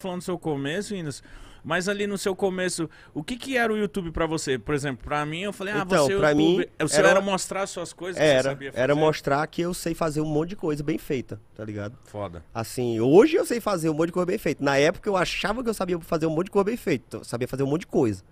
falando no seu começo, Inês. mas ali no seu começo, o que que era o YouTube para você? Por exemplo, para mim, eu falei, ah, então, você é pra mim, você era, era mostrar suas coisas era, Era mostrar que eu sei fazer um monte de coisa bem feita, tá ligado? Foda. Assim, hoje eu sei fazer um monte de coisa bem feita. Na época eu achava que eu sabia fazer um monte de coisa bem feita, sabia fazer um monte de coisa.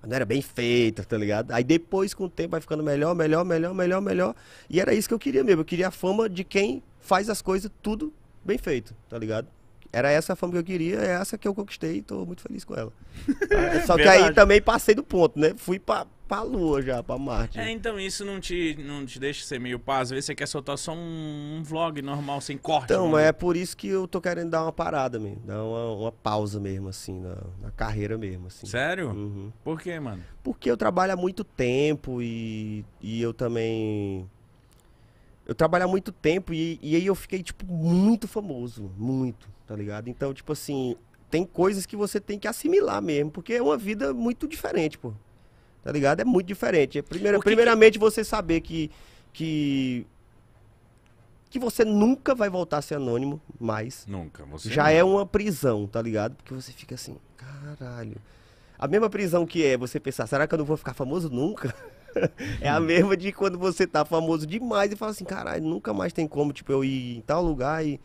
Mas não era bem feita, tá ligado? Aí depois, com o tempo, vai ficando melhor, melhor, melhor, melhor, melhor. E era isso que eu queria mesmo. Eu queria a fama de quem faz as coisas tudo bem feito, tá ligado? Era essa a fama que eu queria, é essa que eu conquistei e tô muito feliz com ela. É só que aí também passei do ponto, né? Fui pra, pra lua já, pra Marte. É, então isso não te, não te deixa ser meio pá. Às vezes você quer soltar só um, um vlog normal, sem corte. Então, mano. é por isso que eu tô querendo dar uma parada mesmo. Dar uma, uma pausa mesmo, assim, na, na carreira mesmo, assim. Sério? Uhum. Por quê, mano? Porque eu trabalho há muito tempo e, e eu também eu trabalhar muito tempo e, e aí eu fiquei, tipo, muito famoso. Muito, tá ligado? Então, tipo assim, tem coisas que você tem que assimilar mesmo, porque é uma vida muito diferente, pô. Tá ligado? É muito diferente. É Primeira, primeiramente, que... você saber que, que. que você nunca vai voltar a ser anônimo mais. Nunca. Você já é nunca. é uma prisão, tá ligado? Porque você fica assim, caralho. A mesma prisão que é você pensar, será que eu não vou ficar famoso nunca? é a mesma de quando você tá famoso demais e fala assim, caralho, nunca mais tem como, tipo, eu ir em tal lugar e.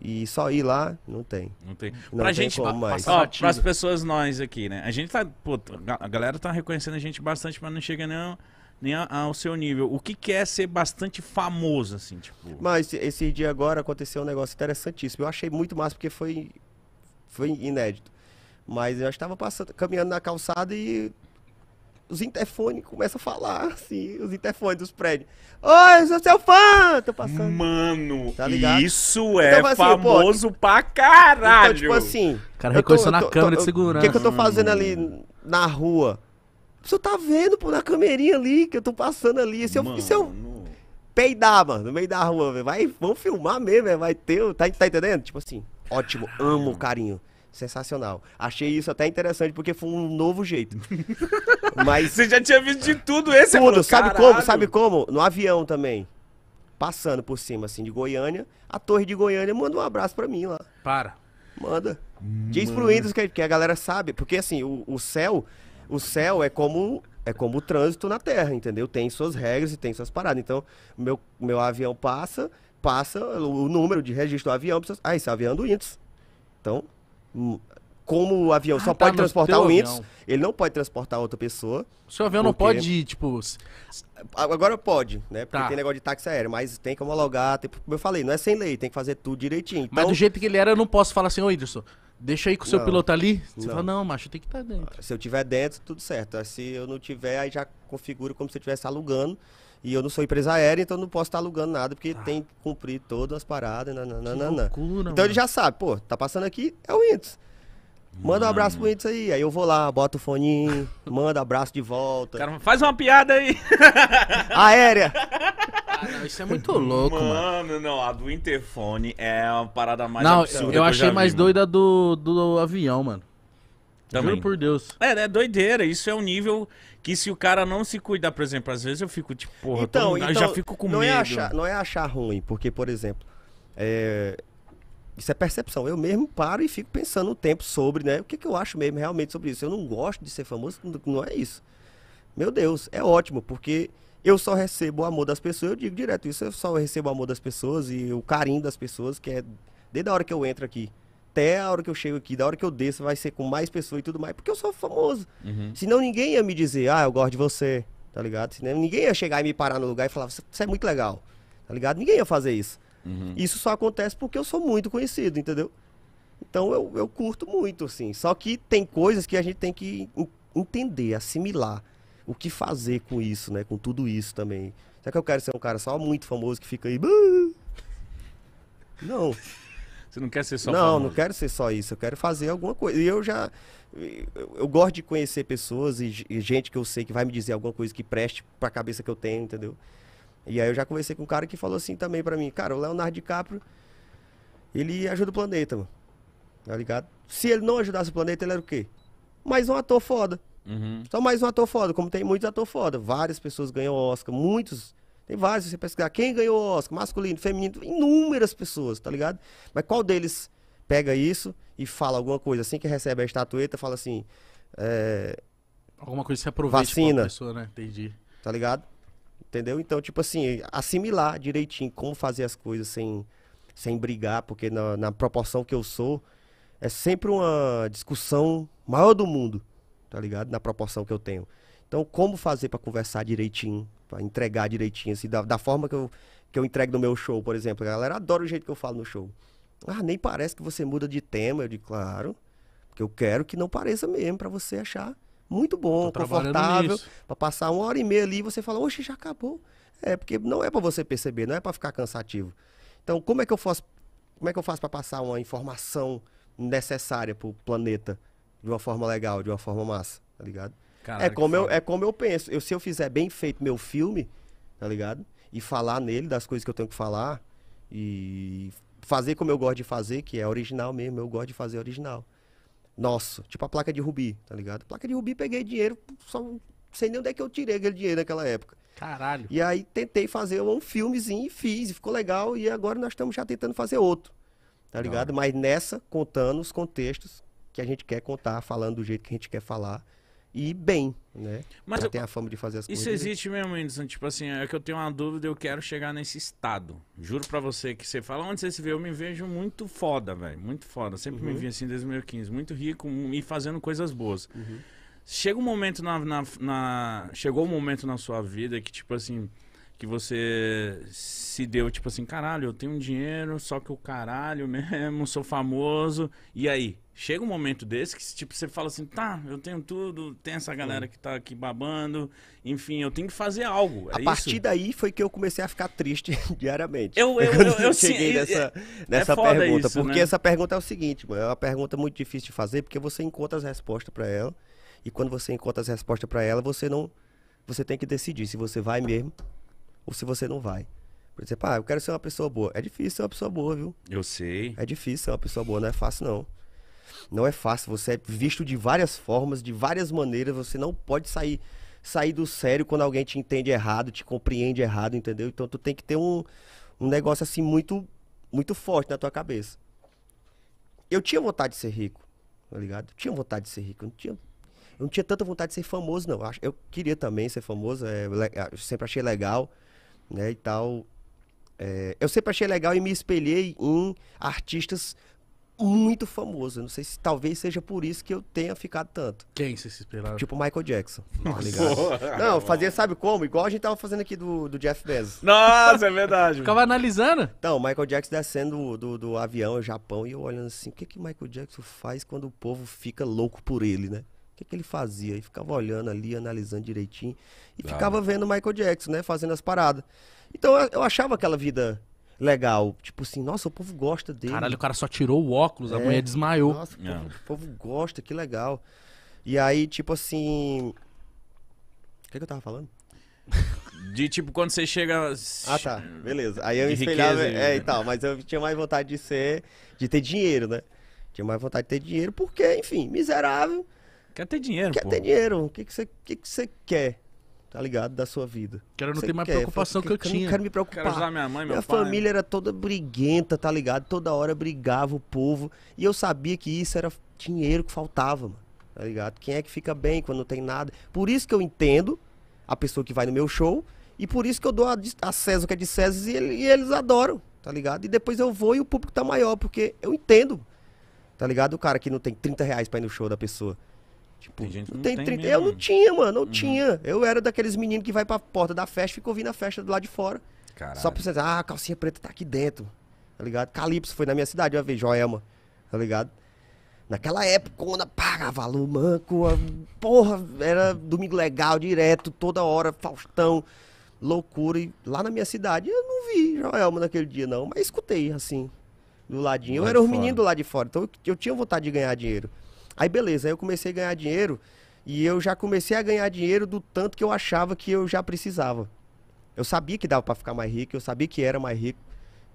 E só ir lá, não tem. Não tem. Não pra tem gente, como mais. Ó, pras pessoas nós aqui, né? A gente tá, pô, a galera tá reconhecendo a gente bastante, mas não chega nem, nem ao seu nível. O que quer é ser bastante famoso, assim, tipo... Mas esse dia agora aconteceu um negócio interessantíssimo. Eu achei muito massa, porque foi, foi inédito. Mas eu estava passando, caminhando na calçada e os interfones começam a falar, assim, os interfones dos prédios. Oi, eu sou seu fã! Tô passando. Mano, tá isso então, é assim, famoso pô, pra então, caralho! Então, tipo assim... O cara reconheceu na tô, câmera tô, de segurança. O que, que eu tô fazendo ali na rua? Você tá vendo, pô, na camerinha ali, que eu tô passando ali. se é eu, Se eu é peidar, mano, no meio da rua, vai, vamos filmar mesmo, véio, vai ter... Tá, tá entendendo? Tipo assim, ótimo, amo o carinho sensacional. Achei isso até interessante porque foi um novo jeito. Mas você já tinha visto de tudo esse Tudo, falou, sabe como? Sabe como? No avião também. Passando por cima assim de Goiânia, a Torre de Goiânia manda um abraço para mim lá. Para. Manda. Diz pro Windows que, que, a galera sabe, porque assim, o, o céu, o céu é como é como o trânsito na Terra, entendeu? Tem suas regras e tem suas paradas. Então, meu meu avião passa, passa o número de registro do avião, precisa... ah, esse é avião do Windows. Então, hum, como o avião ah, só tá, pode transportar o Windows, ele não pode transportar outra pessoa. O seu avião porque... não pode ir, tipo. Agora pode, né? Porque tá. tem negócio de táxi aéreo, mas tem que homologar. Tem... Como eu falei, não é sem lei, tem que fazer tudo direitinho. Então... Mas do jeito que ele era, eu não posso falar assim, ô Whindersson, deixa aí com o seu não, piloto ali. Você não. fala, não, macho, tem que estar tá dentro. Ah, se eu tiver dentro, tudo certo. Se eu não tiver, aí já configuro como se eu estivesse alugando. E eu não sou empresa aérea, então não posso estar alugando nada, porque ah. tem que cumprir todas as paradas. Nananana. Loucura, então mano. ele já sabe, pô, tá passando aqui, é o Windows. Manda um abraço isso aí. Aí eu vou lá, boto o foninho, manda abraço de volta. Cara, faz uma piada aí. Aérea. Ah, não, isso é muito louco, mano. Mano, não, a do interfone é a parada mais não, absurda. Não, eu, eu achei mais vi, doida do, do avião, mano. Também. Juro por Deus. É, é doideira. Isso é um nível que se o cara não se cuidar, por exemplo, às vezes eu fico tipo, porra, então, tô, então, já fico com não é medo. É achar, não é achar ruim, porque, por exemplo, é, isso é percepção. Eu mesmo paro e fico pensando o tempo sobre, né? O que, que eu acho mesmo realmente sobre isso? Eu não gosto de ser famoso, não é isso. Meu Deus, é ótimo, porque eu só recebo o amor das pessoas, eu digo direto isso, eu só recebo o amor das pessoas e o carinho das pessoas, que é desde a hora que eu entro aqui até a hora que eu chego aqui, da hora que eu desço, vai ser com mais pessoas e tudo mais, porque eu sou famoso. Uhum. Senão ninguém ia me dizer, ah, eu gosto de você, tá ligado? Senão ninguém ia chegar e me parar no lugar e falar, você é muito legal, tá ligado? Ninguém ia fazer isso. Uhum. Isso só acontece porque eu sou muito conhecido, entendeu? Então eu, eu curto muito, assim. Só que tem coisas que a gente tem que entender, assimilar o que fazer com isso, né? Com tudo isso também. Será que eu quero ser um cara só muito famoso que fica aí. Não. Você não quer ser só Não, famoso. não quero ser só isso. Eu quero fazer alguma coisa. E eu já. Eu, eu gosto de conhecer pessoas e, e, gente que eu sei que vai me dizer alguma coisa que preste para a cabeça que eu tenho, entendeu? E aí eu já conversei com um cara que falou assim também para mim, cara, o Leonardo DiCaprio, ele ajuda o planeta, mano. Tá ligado? Se ele não ajudasse o planeta, ele era o quê? Mais um ator foda. Uhum. Só mais um ator foda, como tem muitos ator foda. Várias pessoas ganham Oscar, muitos. Tem vários, você você pesquisar quem ganhou Oscar, masculino, feminino, inúmeras pessoas, tá ligado? Mas qual deles pega isso e fala alguma coisa assim que recebe a estatueta, fala assim. É... Alguma coisa que se aproveita vacina. pessoa, né? Entendi. Tá ligado? entendeu? Então, tipo assim, assimilar direitinho como fazer as coisas sem, sem brigar, porque na, na proporção que eu sou, é sempre uma discussão maior do mundo, tá ligado? Na proporção que eu tenho. Então, como fazer para conversar direitinho, para entregar direitinho, assim, da, da forma que eu, que eu entrego no meu show, por exemplo. A galera adora o jeito que eu falo no show. Ah, nem parece que você muda de tema. Eu digo, claro, porque eu quero que não pareça mesmo, para você achar muito bom, confortável, para passar uma hora e meia ali e você fala, oxe, já acabou. É, porque não é para você perceber, não é para ficar cansativo. Então, como é que eu faço, como é que eu faço para passar uma informação necessária para o planeta de uma forma legal, de uma forma massa, tá ligado? Caraca, é como eu, é como eu penso. Eu, se eu fizer bem feito meu filme, tá ligado? E falar nele das coisas que eu tenho que falar e fazer como eu gosto de fazer, que é original mesmo, eu gosto de fazer original nosso. Tipo a placa de Rubi, tá ligado? Placa de Rubi, peguei dinheiro, só sei nem onde é que eu tirei aquele dinheiro naquela época. Caralho. E aí tentei fazer um filmezinho e fiz, e ficou legal, e agora nós estamos já tentando fazer outro. Tá ligado? Não. Mas nessa, contando os contextos que a gente quer contar, falando do jeito que a gente quer falar e bem, né? Mas eu, tem a fama de fazer as coisas. Isso existe mesmo, Anderson. Tipo assim, é que eu tenho uma dúvida, eu quero chegar nesse estado. Juro pra você que você fala, onde você se vê? Eu me vejo muito foda, velho. Muito foda. Sempre uhum. me vi assim desde 2015. Muito rico e fazendo coisas boas. Uhum. Chega um momento na, na, na, Chegou um momento na sua vida que, tipo assim, que você se deu, tipo assim, caralho, eu tenho um dinheiro, só que o caralho mesmo, sou famoso. E aí? Chega um momento desse que, tipo, você fala assim, tá, eu tenho tudo, tem essa galera que tá aqui babando, enfim, eu tenho que fazer algo. É a partir daí foi que eu comecei a ficar triste diariamente. Eu, eu, é eu, eu cheguei nessa, é, é nessa é pergunta. Isso, porque né? essa pergunta é o seguinte, mano, é uma pergunta muito difícil de fazer, porque você encontra as respostas para ela. E quando você encontra as respostas para ela, você não. Você tem que decidir se você vai mesmo ou se você não vai. Por exemplo, ah, eu quero ser uma pessoa boa. É difícil ser uma pessoa boa, viu? Eu sei. É difícil ser uma pessoa boa, não é fácil não. Não é fácil, você é visto de várias formas, de várias maneiras, você não pode sair sair do sério quando alguém te entende errado, te compreende errado, entendeu? Então tu tem que ter um, um negócio assim muito muito forte na tua cabeça. Eu tinha vontade de ser rico, tá ligado? Eu tinha vontade de ser rico, eu não tinha eu não tinha tanta vontade de ser famoso, não. Eu queria também ser famoso, é, ah, eu sempre achei legal, né, e tal. É, eu sempre achei legal e me espelhei em artistas muito famosos. Não sei se talvez seja por isso que eu tenha ficado tanto. Quem se espelhava? Tipo Michael Jackson. Tá Nossa. não, fazia, sabe como? Igual a gente tava fazendo aqui do, do Jeff Bezos. Nossa, é verdade. Ficava analisando? Então, Michael Jackson descendo do, do, do avião ao Japão e eu olhando assim, o que que Michael Jackson faz quando o povo fica louco por ele, né? que, que ele fazia? E ficava olhando ali, analisando direitinho. E claro. ficava vendo Michael Jackson, né? Fazendo as paradas. Então eu achava aquela vida legal. Tipo assim, nossa, o povo gosta dele. Caralho, o cara só tirou o óculos, é. a mulher desmaiou. Nossa, o povo, é. o povo, gosta, que legal. E aí, tipo assim. O que, que eu tava falando? De tipo, quando você chega. Ah, tá. Beleza. Aí eu de espelhava. Riqueza, é, né? e tal. Mas eu tinha mais vontade de ser. De ter dinheiro, né? Tinha mais vontade de ter dinheiro, porque, enfim, miserável. Quer ter dinheiro, quer pô. Quer ter dinheiro. O que você que que cê quer? Tá ligado? Da sua vida. Quero não ter mais quer? preocupação que, que eu tinha. Eu não quero me preocupar. Quero usar minha mãe, meu minha pai. Minha família era toda briguenta, tá ligado? Toda hora brigava o povo. E eu sabia que isso era dinheiro que faltava, mano. Tá ligado? Quem é que fica bem quando não tem nada? Por isso que eu entendo a pessoa que vai no meu show. E por isso que eu dou a, a César o que é de César e, ele, e eles adoram, tá ligado? E depois eu vou e o público tá maior, porque eu entendo. Tá ligado? O cara que não tem 30 reais pra ir no show da pessoa. Tipo, tem gente que não tem, tem 30. Mesmo. Eu não tinha, mano, não uhum. tinha. Eu era daqueles meninos que vai pra porta da festa e fica ouvindo a festa do lado de fora. Caralho. Só pra vocês, ah, a calcinha preta tá aqui dentro. Tá ligado? Calypso foi na minha cidade uma vez, Joelma. Tá ligado? Naquela época, quando pagava valor manco, a, porra, era domingo legal, direto, toda hora, Faustão, loucura. E lá na minha cidade, eu não vi Joelma naquele dia, não, mas escutei, assim, do ladinho. Lá eu era um menino do lado de fora, então eu, eu tinha vontade de ganhar dinheiro. Aí beleza, aí eu comecei a ganhar dinheiro e eu já comecei a ganhar dinheiro do tanto que eu achava que eu já precisava. Eu sabia que dava para ficar mais rico, eu sabia que era mais rico,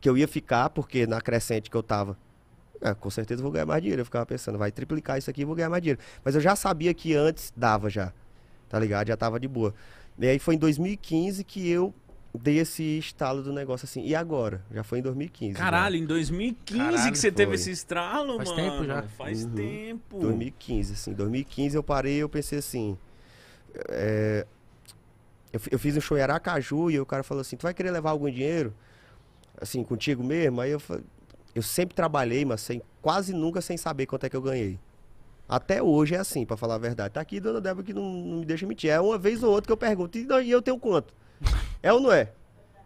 que eu ia ficar, porque na crescente que eu tava, é, com certeza vou ganhar mais dinheiro. Eu ficava pensando, vai triplicar isso aqui e vou ganhar mais dinheiro. Mas eu já sabia que antes dava já, tá ligado? Já tava de boa. E aí foi em 2015 que eu dei esse estalo do negócio assim. E agora? Já foi em 2015. Caralho, né? em 2015 Caralho, que você foi. teve esse estralo, Faz mano. Faz tempo já. Faz uhum. tempo. 2015, assim. 2015 eu parei eu pensei assim. É... Eu, eu, fiz um show em Aracaju e o cara falou assim: Tu vai querer levar algum dinheiro? Assim, contigo mesmo? Aí eu Eu sempre trabalhei, mas sem, quase nunca sem saber quanto é que eu ganhei. Até hoje é assim, para falar a verdade. Tá aqui, dona Débora, que não, não, me deixa mentir. É uma vez ou outra que eu pergunto, e eu tenho quanto? É ou não é?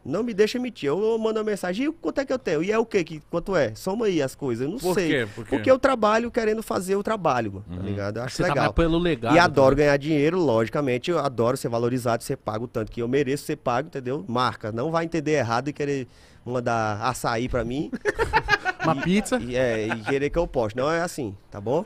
Não me deixa emitir. Eu mando uma mensagem, e quanto é que eu tenho? E é o quê? que? Quanto é? Soma aí as coisas. Eu não Por sei. Quê? Por quê? Porque eu trabalho querendo fazer o trabalho, mano, tá uhum. tá ligado? Eu acho Você tá legal. pelo legado, e né? adoro ganhar dinheiro, logicamente. Eu adoro ser valorizado, ser pago o tanto que eu mereço ser pago, entendeu? Marca. Não vai entender errado e querer mandar açaí pra mim. Uma e, pizza. E, é, e querer que eu poste. Não é assim, tá bom?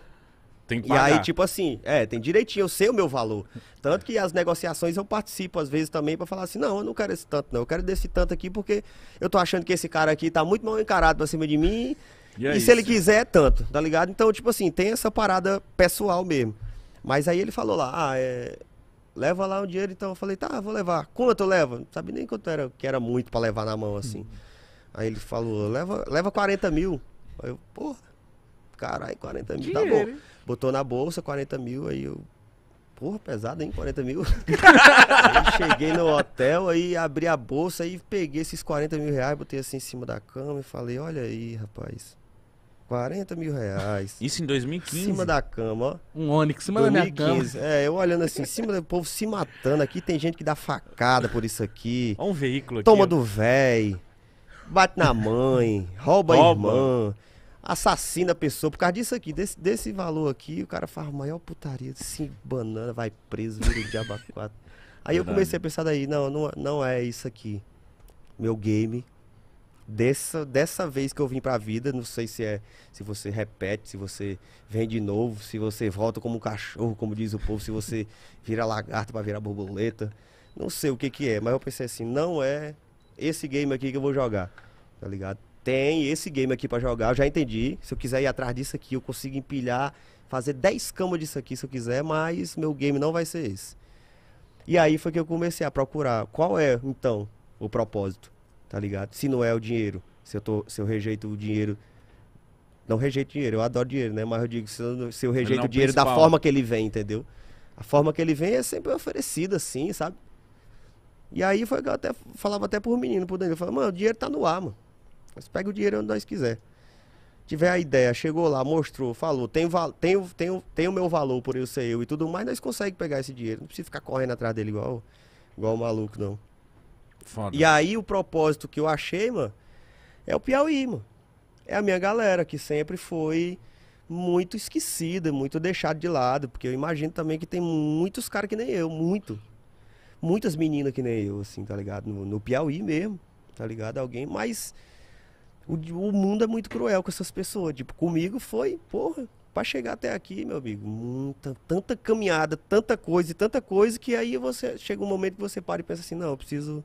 Tem que pagar. E aí, tipo assim, é, tem direitinho, eu sei o meu valor. Tanto que as negociações eu participo às vezes também para falar assim, não, eu não quero esse tanto não, eu quero desse tanto aqui porque eu tô achando que esse cara aqui tá muito mal encarado pra cima de mim. E, é e se ele quiser, é tanto, tá ligado? Então, tipo assim, tem essa parada pessoal mesmo. Mas aí ele falou lá, ah, é, leva lá o dinheiro, então eu falei, tá, vou levar. Quanto eu levo? Não sabe nem quanto era, que era muito para levar na mão, assim. Hum. Aí ele falou, leva, leva 40 mil. Aí eu, porra caralho, 40 mil, tá Dinheiro. tá bom. Botou na bolsa 40 mil, aí eu. Porra, pesado, hein? 40 mil. cheguei no hotel, aí abri a bolsa e peguei esses 40 mil reais, botei assim em cima da cama e falei, olha aí, rapaz. 40 mil reais. Isso em 2015? Em cima da cama, ó. Um Onix, em cima 2015. da minha cama. É, eu olhando assim, em cima do povo se matando aqui. Tem gente que dá facada por isso aqui. Olha um veículo Toma aqui. Toma do véi. Bate na mãe. Rouba, rouba. a irmã assassina a pessoa por causa disso aqui, desse, desse valor aqui, o cara faz a maior putaria, assim, banana, vai preso, vira o diabo quatro. Aí Verdade. eu comecei a pensar daí, não, não, não é isso aqui. Meu game. Dessa, dessa vez que eu vim pra vida, não sei se é se você repete, se você vem de novo, se você volta como um cachorro, como diz o povo, se você vira lagarto para virar borboleta. Não sei o que que é, mas eu pensei assim, não é esse game aqui que eu vou jogar. Tá ligado? tem esse game aqui para jogar, eu já entendi. Se eu quiser ir atrás disso aqui, eu consigo empilhar, fazer 10 camas disso aqui se eu quiser, mas meu game não vai ser esse. E aí foi que eu comecei a procurar qual é, então, o propósito, tá ligado? Se não é o dinheiro, se eu, tô, se eu rejeito o dinheiro. Não rejeito dinheiro, eu adoro dinheiro, né? Mas eu digo, se eu, se eu é rejeito o dinheiro principal. da forma que ele vem, entendeu? A forma que ele vem é sempre oferecida, assim, sabe? E aí foi que eu até falava até pro menino, pro Danilo, eu falava, mano, o dinheiro tá no ar, mano mas pega o dinheiro onde nós quiser. Tiver a ideia, chegou lá, mostrou, falou, tem o meu valor por eu ser eu e tudo mais, nós conseguimos pegar esse dinheiro. Não precisa ficar correndo atrás dele igual, igual maluco, não. Foda. E aí o propósito que eu achei, mano, é o Piauí, mano. É a minha galera que sempre foi muito esquecida, muito deixada de lado, porque eu imagino também que tem muitos caras que nem eu, muito. Muitas meninas que nem eu, assim, tá ligado? No, no Piauí mesmo, tá ligado? Alguém, mas o, o mundo é muito cruel com essas pessoas. Tipo, comigo foi, porra, para chegar até aqui, meu amigo, muita, tanta caminhada, tanta coisa e tanta coisa que aí você chega um momento que você para e pensa assim, não, eu preciso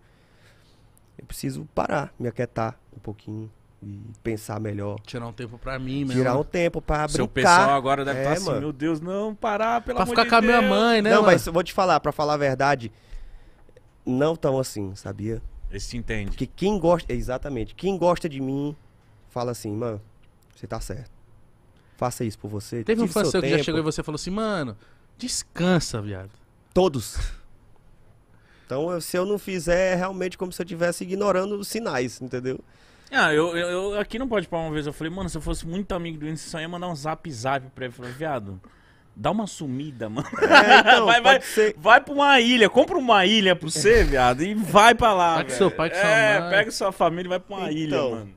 eu preciso parar, me aquietar um pouquinho e pensar melhor. Tirar um tempo para mim, mesmo. Tirar um tempo para brincar. Seu pessoal agora deve é, estar tá assim, meu Deus, não, parar, pelo pra amor Pra ficar com a minha mãe, né? Não, mano? mas eu vou te falar, para falar a verdade, não tão assim, sabia? Ele se entende. Porque quem gosta. Exatamente. Quem gosta de mim fala assim, mano, você tá certo. Faça isso por você. Teve um fã seu que já chegou e você falou assim, mano, descansa, viado. Todos. Então, eu, se eu não fizer, é realmente como se eu estivesse ignorando os sinais, entendeu? Ah, eu, eu, eu aqui não pode parar uma vez. Eu falei, mano, se eu fosse muito amigo do Enzo, só ia mandar um zap zap pra ele. Eu falei, viado. Dá uma sumida, mano. É, então, vai, vai, vai pra uma ilha, compra uma ilha pra você, viado, e vai pra lá. Pega seu pai, é, sua mãe. Pega sua família e vai pra uma então, ilha, mano.